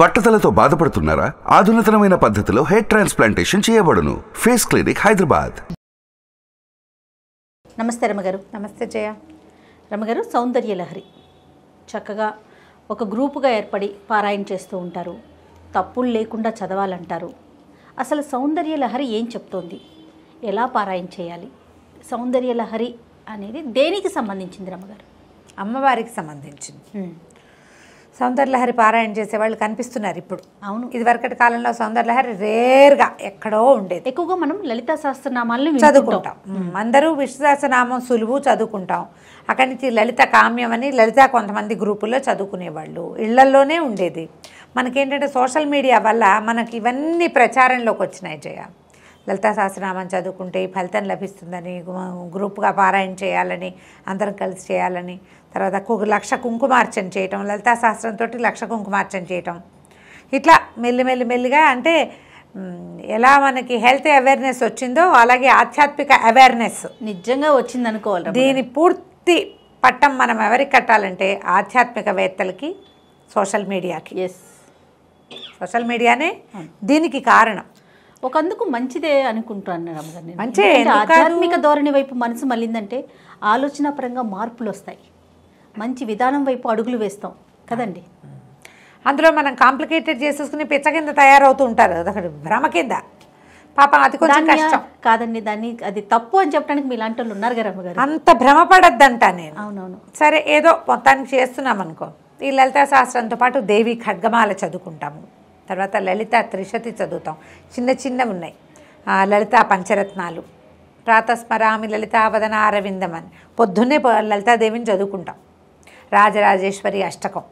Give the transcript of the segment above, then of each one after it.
బట్టతలతో బాధపడుతున్నారా ఆధునితనమైన పద్ధతిలో హెయిర్ ట్రాన్స్ప్లాంటేషన్ చేయబడును ఫేస్ క్లినిక్ హైదరాబాద్ నమస్తే రమగారు నమస్తే జయ రమగారు సౌందర్య లహరి చక్కగా ఒక గ్రూపుగా ఏర్పడి పారాయణ చేస్తూ ఉంటారు తప్పులు లేకుండా చదవాలంటారు అసలు సౌందర్య లహరి ఏం చెప్తోంది ఎలా పారాయణ చేయాలి సౌందర్య లహరి అనేది దేనికి సంబంధించింది రమగారు అమ్మవారికి సంబంధించింది సౌందర్యలహరి పారాయణ చేసేవాళ్ళు కనిపిస్తున్నారు ఇప్పుడు అవును ఇది వరకటి కాలంలో సౌందర్యలహరి రేర్గా ఎక్కడో ఉండేది ఎక్కువగా మనం లలిత సహస్రనామాలను చదువుకుంటాం అందరూ విష్ణు సహస్రనామం సులువు చదువుకుంటాం అక్కడి నుంచి లలిత కామ్యం అని లలిత కొంతమంది గ్రూపుల్లో చదువుకునేవాళ్ళు ఇళ్లల్లోనే ఉండేది మనకేంటంటే సోషల్ మీడియా వల్ల మనకి ఇవన్నీ ప్రచారంలోకి వచ్చినాయి జయ లలితా సహస్రనామం చదువుకుంటే ఈ ఫలితం లభిస్తుందని గ్రూప్గా పారాయణ చేయాలని అందరం కలిసి చేయాలని తర్వాత లక్ష కుంకుమార్చన చేయటం లలితా సహస్రంతో లక్ష కుంకుమార్చన చేయటం ఇట్లా మెల్లి మెల్లి మెల్లిగా అంటే ఎలా మనకి హెల్త్ అవేర్నెస్ వచ్చిందో అలాగే ఆధ్యాత్మిక అవేర్నెస్ నిజంగా వచ్చింది అనుకోవాలి దీని పూర్తి పట్టం మనం ఎవరికి కట్టాలంటే ఆధ్యాత్మికవేత్తలకి సోషల్ మీడియాకి ఎస్ సోషల్ మీడియానే దీనికి కారణం ఒకందుకు మంచిదే అనుకుంటాను రమగారు మంచి ఆధ్యాత్మిక ధోరణి వైపు మనసు మళ్ళిందంటే ఆలోచన పరంగా మార్పులు వస్తాయి మంచి విధానం వైపు అడుగులు వేస్తాం కదండి అందులో మనం కాంప్లికేటెడ్ చేసేసుకుని పిచ్చ కింద తయారవుతూ ఉంటారు అక్కడ భ్రమ కింద పాపం అది కొంచెం కష్టం కాదండి దాన్ని అది తప్పు అని చెప్పడానికి మీ లాంటి వాళ్ళు ఉన్నారు కదా అంత అంత భ్రమపడద్దంట నేను అవునవును సరే ఏదో మొత్తానికి చేస్తున్నాం అనుకో ఈ లలితా శాస్త్రంతో పాటు దేవి ఖడ్గమాల చదువుకుంటాము తర్వాత లలిత త్రిశతి చదువుతాం చిన్న చిన్నవి ఉన్నాయి లలిత పంచరత్నాలు ప్రాతస్మరామి లలితావదన అరవిందం అని పొద్దున్నే లలితాదేవిని చదువుకుంటాం రాజరాజేశ్వరి అష్టకం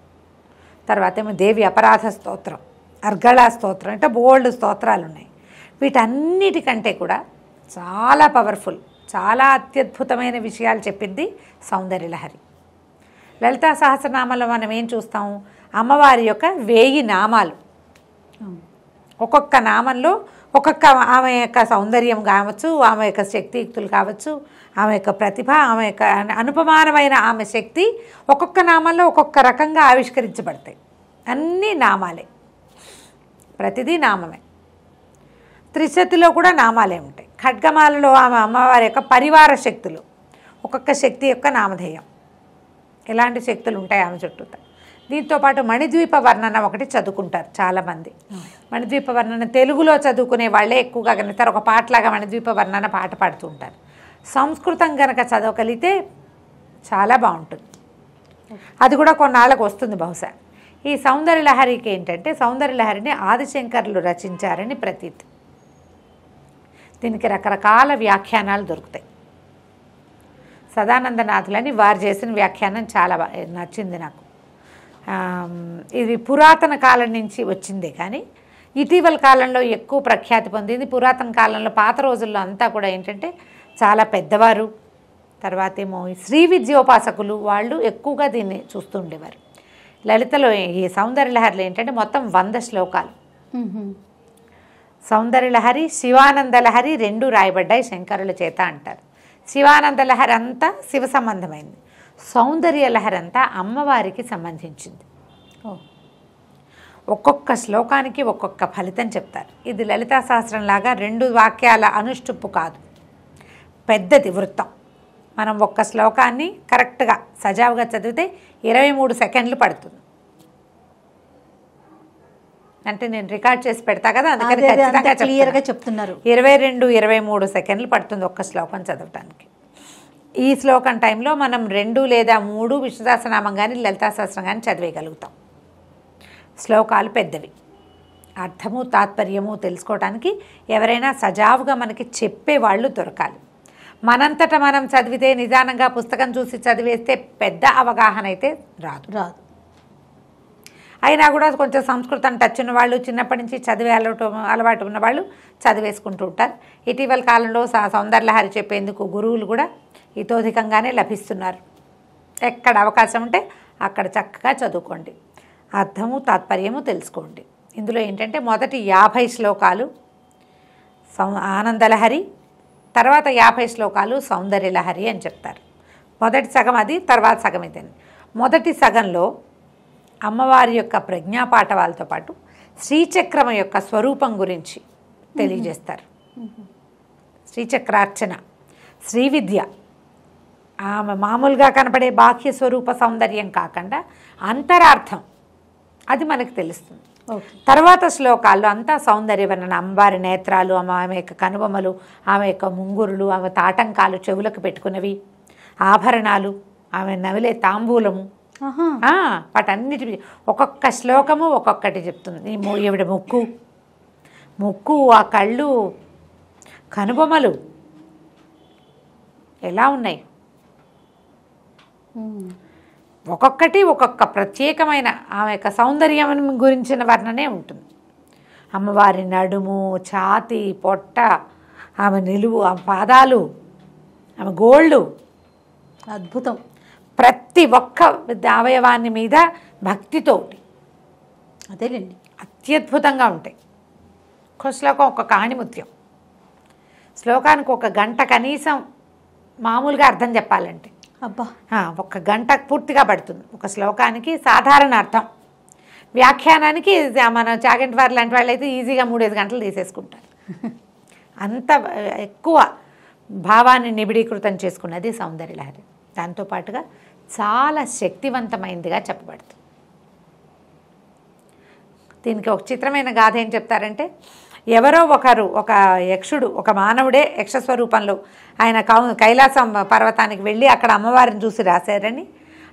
తర్వాత ఏమో దేవి అపరాధ స్తోత్రం అర్గళ స్తోత్రం అంటే బోల్డ్ స్తోత్రాలు ఉన్నాయి వీటన్నిటికంటే కూడా చాలా పవర్ఫుల్ చాలా అత్యద్భుతమైన విషయాలు చెప్పింది సౌందర్యలహరి లలితా సహస్రనామాలు మనం ఏం చూస్తాం అమ్మవారి యొక్క వేయి నామాలు ఒక్కొక్క నామంలో ఒక్కొక్క ఆమె యొక్క సౌందర్యం కావచ్చు ఆమె యొక్క శక్తియుక్తులు కావచ్చు ఆమె యొక్క ప్రతిభ ఆమె యొక్క అనుపమానమైన ఆమె శక్తి ఒక్కొక్క నామంలో ఒక్కొక్క రకంగా ఆవిష్కరించబడతాయి అన్నీ నామాలే ప్రతిదీ నామమే త్రిశతిలో కూడా నామాలే ఉంటాయి ఖడ్గమాలలో ఆమె అమ్మవారి యొక్క పరివార శక్తులు ఒక్కొక్క శక్తి యొక్క నామధేయం ఎలాంటి శక్తులు ఉంటాయి ఆమె చుట్టూ దీంతో పాటు మణిద్వీప వర్ణన ఒకటి చదువుకుంటారు చాలామంది మణిద్వీప వర్ణన తెలుగులో చదువుకునే వాళ్ళే ఎక్కువగా కనుతారు ఒక పాటలాగా మణిద్వీప వర్ణన పాట పాడుతూ ఉంటారు సంస్కృతం కనుక చదవగలిగితే చాలా బాగుంటుంది అది కూడా కొన్నాళ్ళకు వస్తుంది బహుశా ఈ సౌందర్య లహరికి ఏంటంటే సౌందర్య లహరిని ఆదిశంకర్లు రచించారని ప్రతీతి దీనికి రకరకాల వ్యాఖ్యానాలు దొరుకుతాయి సదానందనాథులని వారు చేసిన వ్యాఖ్యానం చాలా నచ్చింది నాకు ఇది పురాతన కాలం నుంచి వచ్చిందే కానీ ఇటీవల కాలంలో ఎక్కువ ప్రఖ్యాతి పొందింది పురాతన కాలంలో పాత రోజుల్లో అంతా కూడా ఏంటంటే చాలా పెద్దవారు తర్వాత ఏమో శ్రీ విద్యోపాసకులు వాళ్ళు ఎక్కువగా దీన్ని చూస్తుండేవారు లలితలో ఈ సౌందర్యలహరిలో ఏంటంటే మొత్తం వంద శ్లోకాలు సౌందర్యలహరి శివానందలహరి రెండు రాయబడ్డాయి శంకరుల చేత అంటారు శివానందలహరి అంతా శివ సంబంధమైంది సౌందర్య లహరంతా అమ్మవారికి సంబంధించింది ఒక్కొక్క శ్లోకానికి ఒక్కొక్క ఫలితం చెప్తారు ఇది లలితా లాగా రెండు వాక్యాల అనుష్టుప్పు కాదు పెద్దది వృత్తం మనం ఒక్క శ్లోకాన్ని కరెక్ట్గా సజావుగా చదివితే ఇరవై మూడు సెకండ్లు పడుతుంది అంటే నేను రికార్డ్ చేసి పెడతా కదా అందుకని చెప్తున్నారు ఇరవై రెండు ఇరవై మూడు సెకండ్లు పడుతుంది ఒక్క శ్లోకం చదవటానికి ఈ శ్లోకం టైంలో మనం రెండు లేదా మూడు విష్ణుదాసనామం కానీ లలితా సహస్రం కానీ చదివేయగలుగుతాం శ్లోకాలు పెద్దవి అర్థము తాత్పర్యము తెలుసుకోవటానికి ఎవరైనా సజావుగా మనకి చెప్పే వాళ్ళు దొరకాలి మనంతటా మనం చదివితే నిదానంగా పుస్తకం చూసి చదివేస్తే పెద్ద అవగాహన అయితే రాదు రాదు అయినా కూడా కొంచెం సంస్కృతం టచ్ ఉన్న వాళ్ళు చిన్నప్పటి నుంచి చదివే అలవాటు అలవాటు ఉన్న వాళ్ళు చదివేసుకుంటూ ఉంటారు ఇటీవల కాలంలో సౌందర్యలహరి చెప్పేందుకు గురువులు కూడా ఇతోధికంగానే లభిస్తున్నారు ఎక్కడ అవకాశం ఉంటే అక్కడ చక్కగా చదువుకోండి అర్థము తాత్పర్యము తెలుసుకోండి ఇందులో ఏంటంటే మొదటి యాభై శ్లోకాలు సౌ ఆనందలహరి తర్వాత యాభై శ్లోకాలు సౌందర్యలహరి అని చెప్తారు మొదటి సగం అది తర్వాత సగం ఇదని మొదటి సగంలో అమ్మవారి యొక్క ప్రజ్ఞాపాఠవాలతో పాటు శ్రీచక్రము యొక్క స్వరూపం గురించి తెలియజేస్తారు శ్రీచక్రార్చన శ్రీ విద్య ఆమె మామూలుగా కనపడే బాహ్య స్వరూప సౌందర్యం కాకుండా అంతరార్థం అది మనకు తెలుస్తుంది తర్వాత శ్లోకాల్లో అంతా సౌందర్యవర్ణన అమ్మవారి నేత్రాలు ఆమె యొక్క కనుబొమ్మలు ఆమె యొక్క ముంగురులు ఆమె తాటంకాలు చెవులకు పెట్టుకున్నవి ఆభరణాలు ఆమె నవిలే తాంబూలము వాటన్నిటి ఒక్కొక్క శ్లోకము ఒక్కొక్కటి చెప్తుంది ఈవిడ ముక్కు ముక్కు ఆ కళ్ళు కనుబొమలు ఎలా ఉన్నాయి ఒక్కొక్కటి ఒక్కొక్క ప్రత్యేకమైన ఆమె యొక్క సౌందర్యం గురించిన వర్ణనే ఉంటుంది అమ్మవారి నడుము ఛాతి పొట్ట ఆమె నిలువు ఆమె పాదాలు ఆమె గోళ్ళు అద్భుతం ప్రతి ఒక్క అవయవాన్ని మీద భక్తితోటి అదేలేండి అత్యద్భుతంగా ఉంటాయి ఒక్కో శ్లోకం ఒక కాణిముత్యం శ్లోకానికి ఒక గంట కనీసం మామూలుగా అర్థం చెప్పాలంటే అబ్బా ఒక గంట పూర్తిగా పడుతుంది ఒక శ్లోకానికి సాధారణ అర్థం వ్యాఖ్యానానికి మన చాగంటి వారు లాంటి వాళ్ళు అయితే ఈజీగా మూడైదు గంటలు తీసేసుకుంటారు అంత ఎక్కువ భావాన్ని నిబిడీకృతం చేసుకున్నది సౌందర్యలహరి దాంతోపాటుగా చాలా శక్తివంతమైనదిగా చెప్పబడుతుంది దీనికి ఒక చిత్రమైన గాథ ఏం చెప్తారంటే ఎవరో ఒకరు ఒక యక్షుడు ఒక మానవుడే యక్షస్వరూపంలో ఆయన కౌ కైలాసం పర్వతానికి వెళ్ళి అక్కడ అమ్మవారిని చూసి రాశారని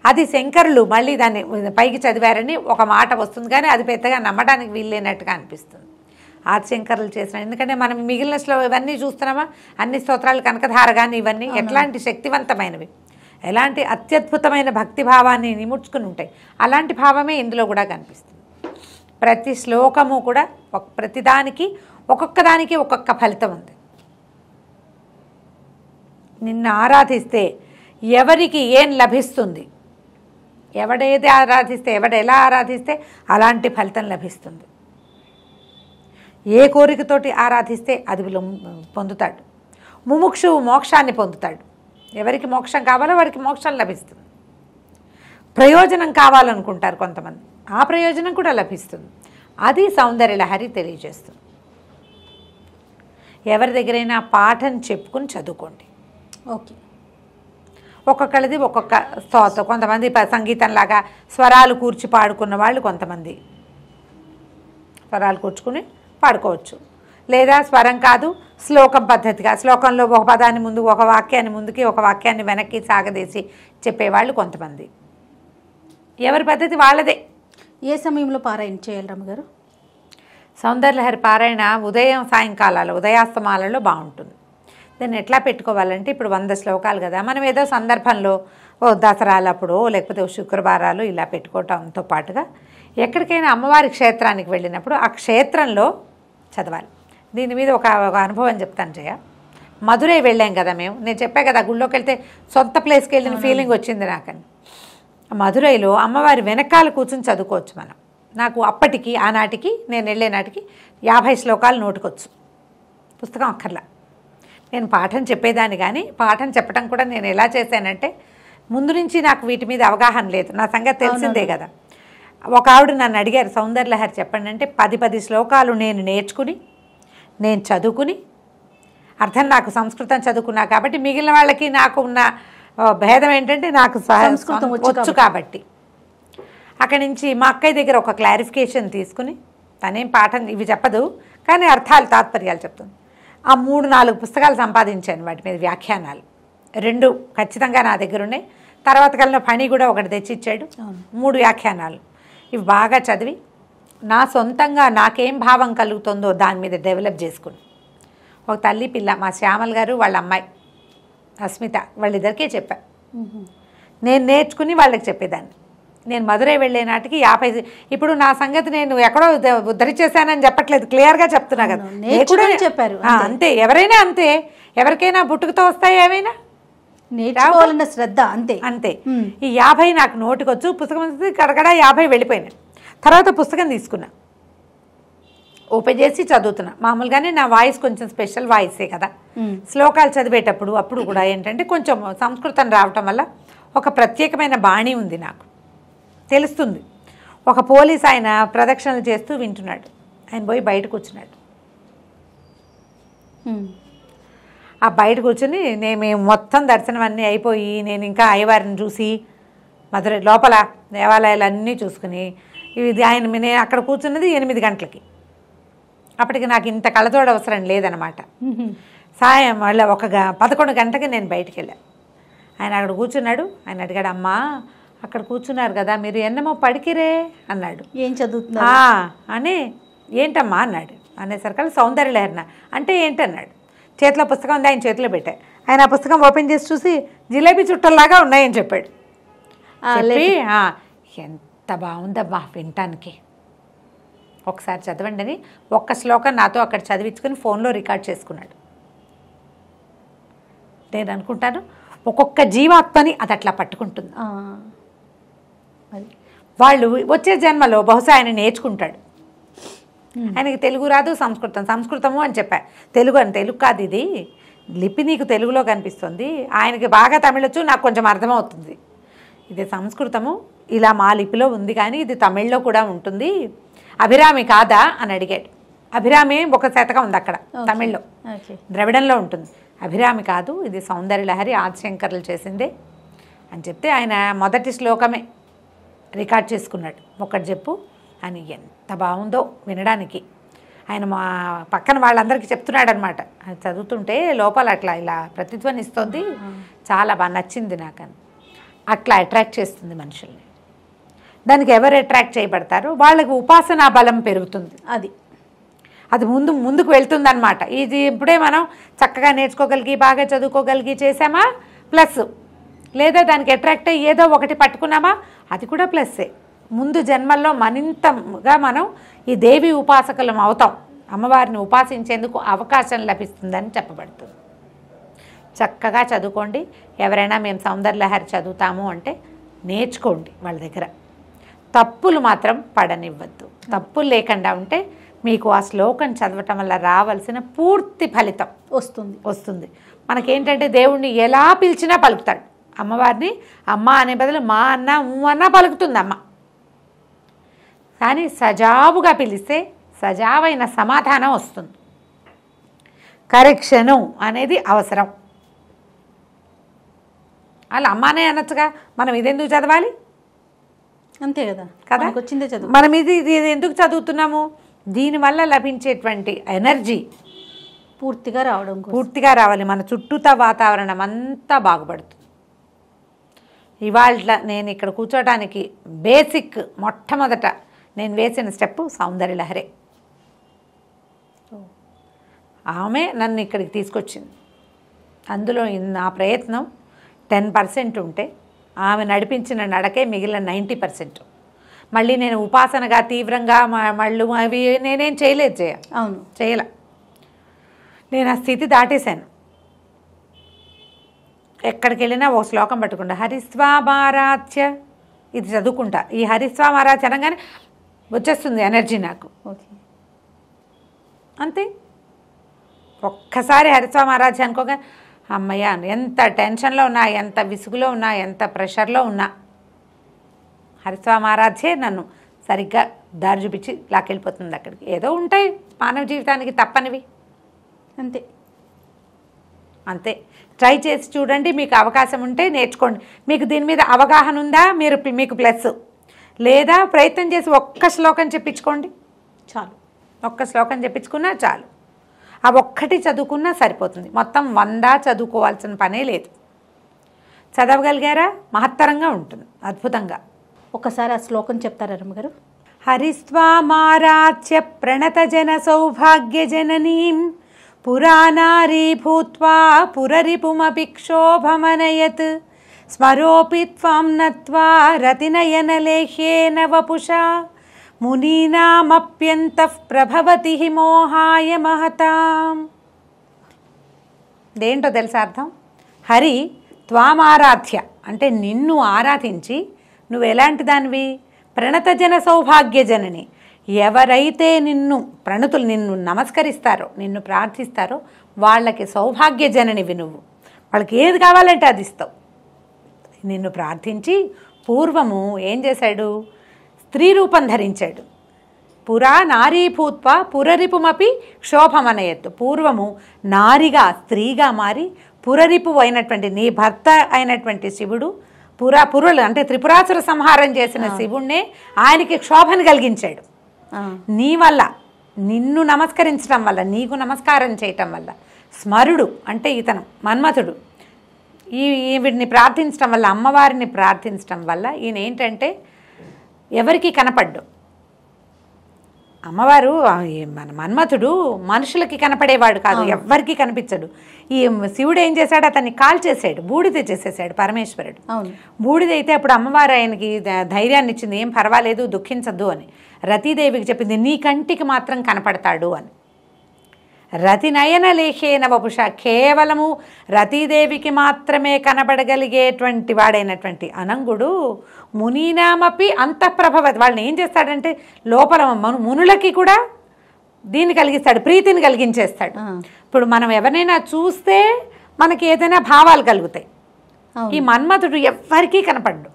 అది శంకరులు మళ్ళీ దాన్ని పైకి చదివారని ఒక మాట వస్తుంది కానీ అది పెద్దగా నమ్మడానికి వీల్లేనట్టుగా అనిపిస్తుంది ఆది శంకరులు చేసిన ఎందుకంటే మనం మిగిలిన ఇవన్నీ చూస్తున్నామా అన్ని స్తోత్రాలు కనకధార కానీ ఇవన్నీ ఎట్లాంటి శక్తివంతమైనవి ఎలాంటి అత్యద్భుతమైన భక్తి భావాన్ని నిముడ్చుకుని ఉంటాయి అలాంటి భావమే ఇందులో కూడా కనిపిస్తుంది ప్రతి శ్లోకము కూడా ప్రతిదానికి ఒక్కొక్క దానికి ఒక్కొక్క ఫలితం ఉంది నిన్ను ఆరాధిస్తే ఎవరికి ఏం లభిస్తుంది ఎవడైతే ఆరాధిస్తే ఎవడ ఎలా ఆరాధిస్తే అలాంటి ఫలితం లభిస్తుంది ఏ కోరికతోటి ఆరాధిస్తే అది పొందుతాడు ముముక్షువు మోక్షాన్ని పొందుతాడు ఎవరికి మోక్షం కావాలో వాడికి మోక్షం లభిస్తుంది ప్రయోజనం కావాలనుకుంటారు కొంతమంది ఆ ప్రయోజనం కూడా లభిస్తుంది అది సౌందర్యలహరి తెలియజేస్తుంది ఎవరి దగ్గరైనా పాఠం చెప్పుకుని చదువుకోండి ఓకే ఒక్కొక్కళ్ళది ఒక్కొక్క స్తోత్రం కొంతమంది సంగీతంలాగా స్వరాలు కూర్చి పాడుకున్న వాళ్ళు కొంతమంది స్వరాలు కూర్చుకుని పాడుకోవచ్చు లేదా స్వరం కాదు శ్లోకం పద్ధతిగా శ్లోకంలో ఒక పదాన్ని ముందు ఒక వాక్యాన్ని ముందుకి ఒక వాక్యాన్ని వెనక్కి సాగదీసి చెప్పేవాళ్ళు కొంతమంది ఎవరి పద్ధతి వాళ్ళదే ఏ సమయంలో పారాయణ చేయాలి రమ్మగారు సౌందర్యలహరి పారాయణ ఉదయం సాయంకాలాలు ఉదయాస్తమాలలో బాగుంటుంది దాన్ని ఎట్లా పెట్టుకోవాలంటే ఇప్పుడు వంద శ్లోకాలు కదా మనం ఏదో సందర్భంలో ఓ దసరాలప్పుడు లేకపోతే శుక్రవారాలు ఇలా పెట్టుకోవటంతో పాటుగా ఎక్కడికైనా అమ్మవారి క్షేత్రానికి వెళ్ళినప్పుడు ఆ క్షేత్రంలో చదవాలి దీని మీద ఒక ఒక అనుభవం చెప్తాను జయ మధురై వెళ్ళాం కదా మేము నేను చెప్పాను కదా గుళ్ళోకి వెళ్తే సొంత ప్లేస్కి వెళ్ళిన ఫీలింగ్ వచ్చింది నాకని మధురైలో అమ్మవారి వెనకాల కూర్చుని చదువుకోవచ్చు మనం నాకు అప్పటికి ఆనాటికి నేను వెళ్ళే నాటికి యాభై శ్లోకాలు నోటుకొచ్చు పుస్తకం అక్కర్లా నేను పాఠం చెప్పేదాన్ని కానీ పాఠం చెప్పడం కూడా నేను ఎలా చేశానంటే ముందు నుంచి నాకు వీటి మీద అవగాహన లేదు నా సంగతి తెలిసిందే కదా ఒక ఆవిడ నన్ను అడిగారు సౌందర్యలహరి చెప్పండి అంటే పది పది శ్లోకాలు నేను నేర్చుకుని నేను చదువుకుని అర్థం నాకు సంస్కృతం చదువుకున్నా కాబట్టి మిగిలిన వాళ్ళకి నాకు ఉన్న భేదం ఏంటంటే నాకు సంస్కృతం వచ్చు కాబట్టి అక్కడి నుంచి మా అక్కయ్య దగ్గర ఒక క్లారిఫికేషన్ తీసుకుని తనేం పాఠం ఇవి చెప్పదు కానీ అర్థాలు తాత్పర్యాలు చెప్తుంది ఆ మూడు నాలుగు పుస్తకాలు సంపాదించాను వాటి మీద వ్యాఖ్యానాలు రెండు ఖచ్చితంగా నా దగ్గర ఉన్నాయి తర్వాత కల్లా పని కూడా ఒకటి తెచ్చిచ్చాడు మూడు వ్యాఖ్యానాలు ఇవి బాగా చదివి నా సొంతంగా నాకేం భావం కలుగుతుందో దాని మీద డెవలప్ చేసుకుని ఒక తల్లి పిల్ల మా శ్యామల్ గారు వాళ్ళ అమ్మాయి అస్మిత వాళ్ళిద్దరికే చెప్పా నేను నేర్చుకుని వాళ్ళకి చెప్పేదాన్ని నేను మధురై వెళ్ళే నాటికి యాభై ఇప్పుడు నా సంగతి నేను ఎక్కడో చేశానని చెప్పట్లేదు క్లియర్గా చెప్తున్నా కదా నేర్చుకుని చెప్పారు అంతే ఎవరైనా అంతే ఎవరికైనా బుట్టుకుతో వస్తాయి ఏమైనా నేర్చుకోవాలన్న శ్రద్ధ అంతే అంతే ఈ యాభై నాకు నోటికొచ్చు పుస్తకం కడగడ యాభై వెళ్ళిపోయినాయి తర్వాత పుస్తకం తీసుకున్నా ఓపెన్ చేసి చదువుతున్నా మామూలుగానే నా వాయిస్ కొంచెం స్పెషల్ వాయిసే కదా శ్లోకాలు చదివేటప్పుడు అప్పుడు కూడా ఏంటంటే కొంచెం సంస్కృతం రావటం వల్ల ఒక ప్రత్యేకమైన బాణి ఉంది నాకు తెలుస్తుంది ఒక పోలీస్ ఆయన ప్రదక్షిణలు చేస్తూ వింటున్నాడు ఆయన పోయి బయట కూర్చున్నాడు ఆ బయట కూర్చొని నేను మేము మొత్తం దర్శనం అన్నీ అయిపోయి నేను ఇంకా అయ్యవారిని చూసి మధుర లోపల దేవాలయాలు అన్నీ చూసుకుని ఇది ఆయన నేను అక్కడ కూర్చున్నది ఎనిమిది గంటలకి అప్పటికి నాకు ఇంత కళ్ళతోడు అవసరం లేదనమాట సాయం మళ్ళీ ఒక పదకొండు గంటకి నేను బయటికి వెళ్ళాను ఆయన అక్కడ కూర్చున్నాడు ఆయన అడిగాడు అమ్మా అక్కడ కూర్చున్నారు కదా మీరు ఎన్నమో పడికిరే అన్నాడు ఏం చదువుతున్నా అని ఏంటమ్మా అన్నాడు అనేసరికల్ సౌందర్య లహరిన అంటే ఏంటన్నాడు చేతిలో పుస్తకం ఉంది ఆయన చేతిలో పెట్టా ఆయన ఆ పుస్తకం ఓపెన్ చేసి చూసి జిలేబీ చుట్టల్లాగా ఉన్నాయని చెప్పాడు ఎంత ఎంత బాగుందమ్మా వినటానికి ఒకసారి చదవండి అని ఒక్క శ్లోకం నాతో అక్కడ చదివించుకొని ఫోన్లో రికార్డ్ చేసుకున్నాడు నేను అనుకుంటాను ఒక్కొక్క జీవాత్మని అది అట్లా పట్టుకుంటుంది వాళ్ళు వచ్చే జన్మలో బహుశా ఆయన నేర్చుకుంటాడు ఆయనకి తెలుగు రాదు సంస్కృతం సంస్కృతము అని చెప్పా తెలుగు అని తెలుగు కాదు ఇది లిపి నీకు తెలుగులో కనిపిస్తుంది ఆయనకి బాగా తమిళొచ్చు నాకు కొంచెం అర్థమవుతుంది ఇది సంస్కృతము ఇలా మా లిపిలో ఉంది కానీ ఇది తమిళ్లో కూడా ఉంటుంది అభిరామి కాదా అని అడిగాడు అభిరామి ఒక శతకం ఉంది అక్కడ తమిళ్లో ద్రవిడంలో ఉంటుంది అభిరామి కాదు ఇది సౌందర్యలహరి ఆదిశంకర్లు చేసిందే అని చెప్తే ఆయన మొదటి శ్లోకమే రికార్డ్ చేసుకున్నాడు ఒకటి చెప్పు అని ఎంత బాగుందో వినడానికి ఆయన మా పక్కన వాళ్ళందరికీ చెప్తున్నాడు అనమాట చదువుతుంటే లోపల అట్లా ఇలా ప్రతిధ్వనిస్తుంది చాలా బాగా నచ్చింది నాకు అని అట్లా అట్రాక్ట్ చేస్తుంది మనుషుల్ని దానికి ఎవరు అట్రాక్ట్ చేయబడతారు వాళ్ళకి ఉపాసనా బలం పెరుగుతుంది అది అది ముందు ముందుకు వెళ్తుందనమాట ఇది ఇప్పుడే మనం చక్కగా నేర్చుకోగలిగి బాగా చదువుకోగలిగి చేసామా ప్లస్ లేదా దానికి అట్రాక్ట్ అయ్యి ఏదో ఒకటి పట్టుకున్నామా అది కూడా ప్లస్సే ముందు జన్మల్లో మరింతగా మనం ఈ దేవి ఉపాసకులం అవుతాం అమ్మవారిని ఉపాసించేందుకు అవకాశం లభిస్తుందని చెప్పబడుతుంది చక్కగా చదువుకోండి ఎవరైనా మేము సౌందర్యలహరి చదువుతాము అంటే నేర్చుకోండి వాళ్ళ దగ్గర తప్పులు మాత్రం పడనివ్వద్దు తప్పులు లేకుండా ఉంటే మీకు ఆ శ్లోకం చదవటం వల్ల రావాల్సిన పూర్తి ఫలితం వస్తుంది వస్తుంది మనకేంటంటే దేవుణ్ణి ఎలా పిలిచినా పలుకుతాడు అమ్మవారిని అమ్మ అనే బదులు మా అన్న అన్న పలుకుతుంది అమ్మ కానీ సజావుగా పిలిస్తే సజావైన సమాధానం వస్తుంది కరెక్షను అనేది అవసరం వాళ్ళు అమ్మానే అనొచ్చుగా మనం ఇదెందుకు చదవాలి అంతే కదా కదా వచ్చిందే చదువు మనం ఇది ఇది ఎందుకు చదువుతున్నాము దీనివల్ల లభించేటువంటి ఎనర్జీ పూర్తిగా రావడం పూర్తిగా రావాలి మన చుట్టూతా వాతావరణం అంతా బాగుపడుతుంది ఇవాళ నేను ఇక్కడ కూర్చోడానికి బేసిక్ మొట్టమొదట నేను వేసిన సౌందర్య సౌందర్యలహరే ఆమె నన్ను ఇక్కడికి తీసుకొచ్చింది అందులో నా ప్రయత్నం టెన్ పర్సెంట్ ఉంటే ఆమె నడిపించిన నడకే మిగిలిన నైంటీ పర్సెంట్ మళ్ళీ నేను ఉపాసనగా తీవ్రంగా మళ్ళు అవి నేనేం చేయలేదు చేయ అవును చేయల నేను ఆ స్థితి దాటేశాను ఎక్కడికి వెళ్ళినా ఒక శ్లోకం పట్టుకుంటా హరిస్వామారాధ్య ఇది చదువుకుంటా ఈ హరిస్వామారాధ్య అనగానే వచ్చేస్తుంది ఎనర్జీ నాకు అంతే ఒక్కసారి హరిస్వామారాధ్య అనుకోగా అమ్మయ్య ఎంత టెన్షన్లో ఉన్నా ఎంత విసుగులో ఉన్నా ఎంత ప్రెషర్లో ఉన్నా హరిస్వామారాధ్యే నన్ను సరిగ్గా దారి చూపించి లాకెళ్ళిపోతుంది అక్కడికి ఏదో ఉంటాయి మానవ జీవితానికి తప్పనివి అంతే అంతే ట్రై చేసి చూడండి మీకు అవకాశం ఉంటే నేర్చుకోండి మీకు దీని మీద అవగాహన ఉందా మీరు మీకు ప్లస్ లేదా ప్రయత్నం చేసి ఒక్క శ్లోకం చెప్పించుకోండి చాలు ఒక్క శ్లోకం చెప్పించుకున్నా చాలు ఆ ఒక్కటి చదువుకున్నా సరిపోతుంది మొత్తం వంద చదువుకోవాల్సిన పనే లేదు చదవగలిగారా మహత్తరంగా ఉంటుంది అద్భుతంగా ఒకసారి ఆ శ్లోకం చెప్తారా రమ్మగారు హరిస్వామారాధ్య ప్రణతజన సౌభాగ్య జననీ పురాణారీ భూత్వా పురరిపుమపి స్మరోపి త్వం నత్వా రతినయనలేహ్యేన వపుషా మునీనామప్యంత ప్రభవతి మోహాయ మహతాం దేంటో తెలుసా అర్థం హరి త్వామారాధ్య అంటే నిన్ను ఆరాధించి నువ్వు ఎలాంటి దానివి ప్రణతజన సౌభాగ్యజనని ఎవరైతే నిన్ను ప్రణతులు నిన్ను నమస్కరిస్తారో నిన్ను ప్రార్థిస్తారో వాళ్ళకి సౌభాగ్యజననివి నువ్వు వాళ్ళకి ఏది కావాలంటే అది ఇస్తావు నిన్ను ప్రార్థించి పూర్వము ఏం చేశాడు స్త్రీ రూపం ధరించాడు పురా నారీ భూత్వ పురరిపుమపి క్షోభమనయత్తు పూర్వము నారిగా స్త్రీగా మారి పురరిపు అయినటువంటి నీ భర్త అయినటువంటి శివుడు పురా పురులు అంటే త్రిపురాసుర సంహారం చేసిన శివుణ్ణే ఆయనకి క్షోభను కలిగించాడు నీ వల్ల నిన్ను నమస్కరించడం వల్ల నీకు నమస్కారం చేయటం వల్ల స్మరుడు అంటే ఇతను మన్మథుడు ఈ వీడిని ప్రార్థించడం వల్ల అమ్మవారిని ప్రార్థించడం వల్ల ఈయన ఏంటంటే ఎవరికి కనపడ్డు అమ్మవారు మన మన్మథుడు మనుషులకి కనపడేవాడు కాదు ఎవ్వరికి కనిపించడు ఈ శివుడు ఏం చేశాడు అతన్ని కాల్ చేసాడు బూడిద చేసేసాడు పరమేశ్వరుడు బూడిదైతే అప్పుడు అమ్మవారు ఆయనకి ధైర్యాన్ని ఇచ్చింది ఏం పర్వాలేదు దుఃఖించద్దు అని రతీదేవికి చెప్పింది నీ కంటికి మాత్రం కనపడతాడు అని రతినయనలేఖేన బహుశ కేవలము రతీదేవికి మాత్రమే కనబడగలిగేటువంటి వాడైనటువంటి అనంగుడు మునీనామపి అంతఃప్రభవ వాళ్ళని ఏం చేస్తాడంటే లోపల మను మునులకి కూడా దీన్ని కలిగిస్తాడు ప్రీతిని కలిగించేస్తాడు ఇప్పుడు మనం ఎవరినైనా చూస్తే మనకి ఏదైనా భావాలు కలుగుతాయి ఈ మన్మథుడు ఎవ్వరికీ కనపడ్డు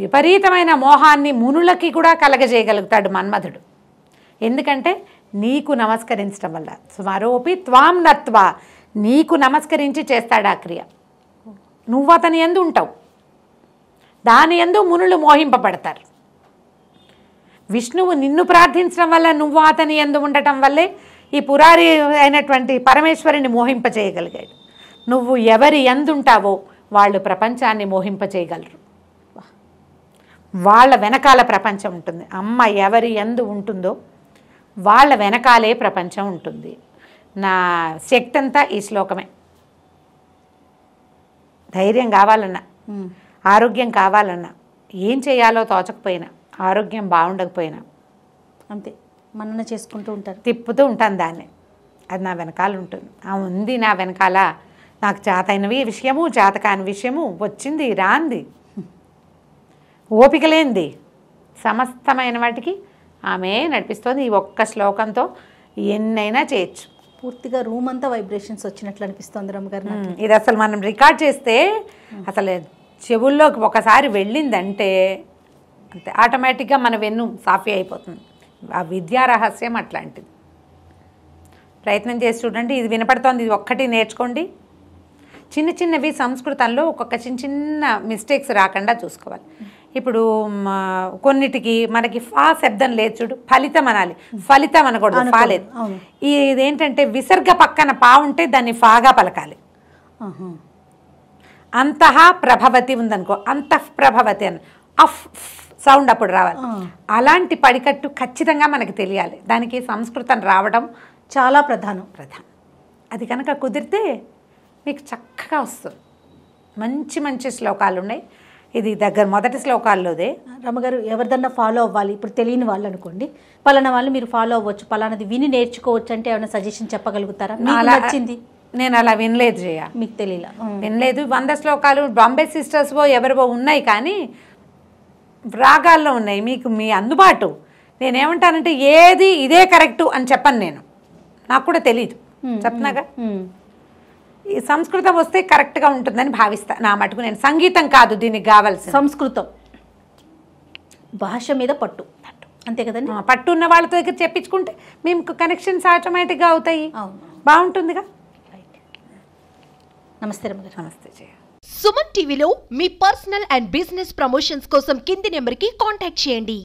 విపరీతమైన మోహాన్ని మునులకి కూడా కలగజేయగలుగుతాడు మన్మథుడు ఎందుకంటే నీకు నమస్కరించడం వల్ల స్వరూపి త్వాం నత్వ నీకు నమస్కరించి చేస్తాడు ఆ క్రియ నువ్వు అతని ఎందు ఉంటావు దాని ఎందు మునులు మోహింపబడతారు విష్ణువు నిన్ను ప్రార్థించడం వల్ల నువ్వు అతని ఎందు ఉండటం వల్లే ఈ పురారి అయినటువంటి పరమేశ్వరిని మోహింపచేయగలిగాడు నువ్వు ఎవరి ఎందుంటావో వాళ్ళు ప్రపంచాన్ని మోహింపచేయగలరు వాళ్ళ వెనకాల ప్రపంచం ఉంటుంది అమ్మ ఎవరి ఎందు ఉంటుందో వాళ్ళ వెనకాలే ప్రపంచం ఉంటుంది నా శక్తి అంతా ఈ శ్లోకమే ధైర్యం కావాలన్నా ఆరోగ్యం కావాలన్నా ఏం చేయాలో తోచకపోయినా ఆరోగ్యం బాగుండకపోయినా అంతే మనన చేసుకుంటూ ఉంటారు తిప్పుతూ ఉంటాను దాన్ని అది నా వెనకాల ఉంటుంది ఆ ఉంది నా వెనకాల నాకు జాతైనవి విషయము చేత కాని విషయము వచ్చింది రాంది ఓపిక లేనిది సమస్తమైన వాటికి ఆమె నడిపిస్తోంది ఈ ఒక్క శ్లోకంతో ఎన్నైనా చేయొచ్చు పూర్తిగా రూమ్ అంతా వైబ్రేషన్స్ వచ్చినట్లు అనిపిస్తుంది రమ్మగారు ఇది అసలు మనం రికార్డ్ చేస్తే అసలు చెవుల్లోకి ఒకసారి వెళ్ళిందంటే అంతే ఆటోమేటిక్గా మన వెన్ను సాఫీ అయిపోతుంది ఆ విద్యా రహస్యం అట్లాంటిది ప్రయత్నం చేసి చూడండి ఇది వినపడుతోంది ఇది ఒక్కటి నేర్చుకోండి చిన్న చిన్నవి సంస్కృతంలో ఒక్కొక్క చిన్న చిన్న మిస్టేక్స్ రాకుండా చూసుకోవాలి ఇప్పుడు కొన్నిటికి మనకి ఫా శబ్దం లేదు చూడు ఫలితం అనాలి ఫలితం అనకూడదు ఫా లేదు ఇదేంటంటే విసర్గ పక్కన పా ఉంటే దాన్ని ఫాగా పలకాలి అంతః ప్రభవతి ఉందనుకో అంతః ప్రభవతి అని అఫ్ సౌండ్ అప్పుడు రావాలి అలాంటి పడికట్టు ఖచ్చితంగా మనకి తెలియాలి దానికి సంస్కృతం రావడం చాలా ప్రధానం ప్రధానం అది కనుక కుదిరితే మీకు చక్కగా వస్తుంది మంచి మంచి శ్లోకాలు ఉన్నాయి ఇది దగ్గర మొదటి శ్లోకాల్లోదే రమ్మగారు ఎవరిదన్నా ఫాలో అవ్వాలి ఇప్పుడు తెలియని వాళ్ళు అనుకోండి పలానా వాళ్ళు మీరు ఫాలో అవ్వచ్చు పలానాది విని నేర్చుకోవచ్చు అంటే ఏమైనా సజెషన్ చెప్పగలుగుతారా అలా వచ్చింది నేను అలా వినలేదు జయ మీకు తెలియలా వినలేదు వంద శ్లోకాలు బాంబే సిస్టర్స్వో ఎవరివో ఉన్నాయి కానీ రాగాల్లో ఉన్నాయి మీకు మీ అందుబాటు నేనేమంటానంటే ఏది ఇదే కరెక్టు అని చెప్పను నేను నాకు కూడా తెలీదు చెప్తున్నాగా సంస్కృతం వస్తే కరెక్ట్గా ఉంటుందని భావిస్తా నా మటుకు నేను సంగీతం కాదు దీనికి కావాల్సి సంస్కృతం భాష మీద పట్టు పట్టు అంతే కదండి పట్టు ఉన్న వాళ్ళతో దగ్గర చెప్పించుకుంటే మేము కనెక్షన్స్ ఆటోమేటిక్గా అవుతాయి బాగుంటుందిగా నమస్తే రమ్మగారు నమస్తే సుమన్ టీవీలో మీ పర్సనల్ అండ్ బిజినెస్ ప్రమోషన్స్ కోసం కింది నెంబర్కి కాంటాక్ట్ చేయండి